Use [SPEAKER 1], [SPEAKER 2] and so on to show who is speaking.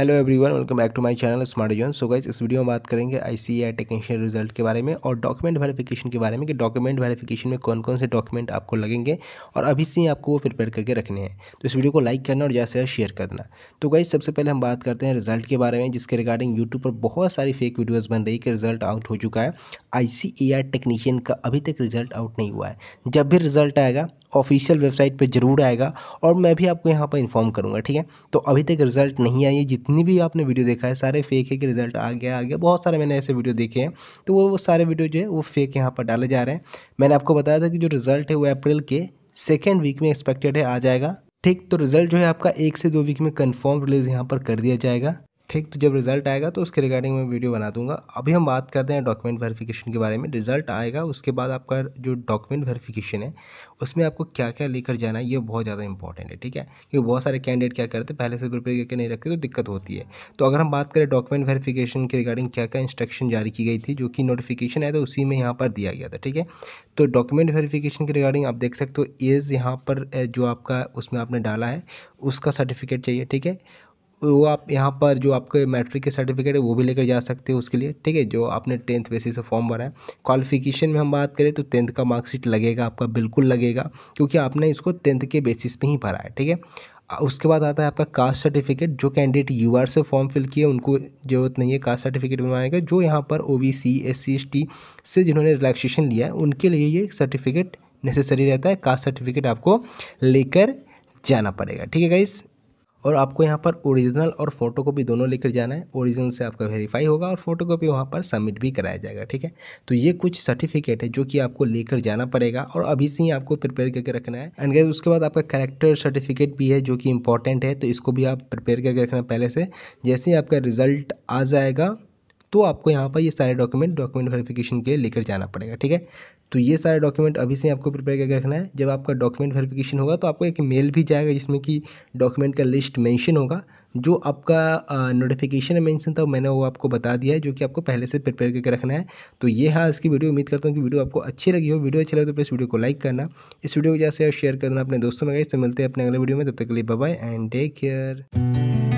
[SPEAKER 1] hello everyone welcome back to my channel smart zone so guys इस video में बात करेंगे आईसीआई टेक्नीशियन रिजल्ट के बारे में और डॉक्यूमेंट वेरिफिकेशन के बारे में कि डॉक्यूमेंट वेरिफिकेशन में कौन कौन से डॉक्यूमेंट आपको लगेंगे और अभी से ही आपको वो प्रिपेयर करके रखने हैं तो इस वीडियो को लाइक करना और ज़्यादा से शेयर करना तो गाइज सबसे पहले हम बात करते हैं रिजल्ट के बारे में जिसके रिगार्डिंग यूट्यूब पर बहुत सारी फेक वीडियोज़ बन रही कि रिजल्ट आउट हो चुका है आई टेक्नीशियन e का अभी तक रिजल्ट आउट नहीं हुआ है जब भी रिजल्ट आएगा ऑफिशियल वेबसाइट पर जरूर आएगा और मैं भी आपको यहाँ पर इन्फॉर्म करूँगा ठीक है तो अभी तक रिजल्ट नहीं आई है जितनी जितनी भी आपने वीडियो देखा है सारे फेक है कि रिजल्ट आ गया आ गया बहुत सारे मैंने ऐसे वीडियो देखे हैं तो वो वो सारे वीडियो जो है वो फेक यहाँ पर डाले जा रहे हैं मैंने आपको बताया था कि जो रिजल्ट है वो अप्रैल के सेकेंड वीक में एक्सपेक्टेड है आ जाएगा ठीक तो रिजल्ट जो है आपका एक से दो वीक में कन्फर्म रिलीज यहाँ पर कर दिया जाएगा ठीक तो जब रिज़ल्ट आएगा तो उसके रिगार्डिंग मैं वीडियो बना दूंगा अभी हम बात करते हैं डॉक्यूमेंट वेरिफिकेशन के बारे में रिज़ल्ट आएगा उसके बाद आपका जो डॉक्यूमेंट वेरिफिकेशन है उसमें आपको क्या क्या लेकर जाना है ये बहुत ज़्यादा इंपॉर्टेंट है ठीक है क्योंकि बहुत सारे कैंडिडेट क्या करते हैं पहले से प्रिपेयर करके नहीं रखते तो दिक्कत होती है तो अगर हम बात करें डॉक्यूमेंट वेरिफिकेशन के रिगार्डिंग क्या क्या इंस्ट्रक्शन जारी की गई थी जो कि नोटिफिकेशन आया था उसी में यहाँ पर दिया गया था ठीक है तो डॉक्यूमेंट वेरिफिकेशन के रिगार्डिंग आप देख सकते हो एज यहाँ पर जो आपका उसमें आपने डाला है उसका सर्टिफिकेट चाहिए ठीक है वो आप यहाँ पर जो आपके मैट्रिक के सर्टिफिकेट है वो भी लेकर जा सकते हो उसके लिए ठीक है जो आपने टेंथ बेसिस से फॉर्म भरा है क्वालिफिकेशन में हम बात करें तो टेंथ का मार्कशीट लगेगा आपका बिल्कुल लगेगा क्योंकि आपने इसको टेंथ के बेसिस पे ही भरा है ठीक है उसके बाद आता है आपका कास्ट सर्टिफिकेट जो कैंडिडेट यू से फॉर्म फिल किए उनको जरूरत नहीं है कास्ट सर्टिफिकेट बनवाने का जो यहाँ पर O B C S C S T से जिन्होंने रिलैक्सेशन लिया है उनके लिए ये सर्टिफिकेट नेसेसरी रहता है कास्ट सर्टिफिकेट आपको लेकर जाना पड़ेगा ठीक है गाइज़ और आपको यहाँ पर ओरिजिनल और फोटो दोनों लेकर जाना है ओरिजिनल से आपका वेरीफाई होगा और फोटो कापी वहाँ पर सबमिट भी कराया जाएगा ठीक है तो ये कुछ सर्टिफिकेट है जो कि आपको लेकर जाना पड़ेगा और अभी से ही आपको प्रिपेयर करके रखना है एंड गैस उसके बाद आपका करेक्टर सर्टिफिकेट भी है जो कि इंपॉर्टेंट है तो इसको भी आप प्रिपेयर करके रखना पहले से जैसे ही आपका रिजल्ट आ जाएगा तो आपको यहाँ पर ये सारे डॉक्यूमेंट डॉक्यूमेंट वेरिफिकेशन के लिए लेकर जाना पड़ेगा ठीक है तो ये सारे डॉक्यूमेंट अभी से आपको प्रिपेयर करके रखना है जब आपका डॉक्यूमेंट वेरिफिकेशन होगा तो आपको एक मेल भी जाएगा जिसमें कि डॉक्यूमेंट का लिस्ट मैंशन होगा जो आपका नोटिफिकेशन है मेंशन था मैंने वो आपको बता दिया है जो कि आपको पहले से प्रिपेयर करके रखना है तो ये हाँ इसकी वीडियो उम्मीद करता हूँ कि वीडियो आपको अच्छी लगी हो वीडियो अच्छी लगे तो प्लीज़ वीडियो को लाइक करना इस वीडियो को जैसे शेयर करना अपने दोस्तों में गए तो मिलते हैं अपने अगले वीडियो में तब तक के लिए बाय एंड टेक केयर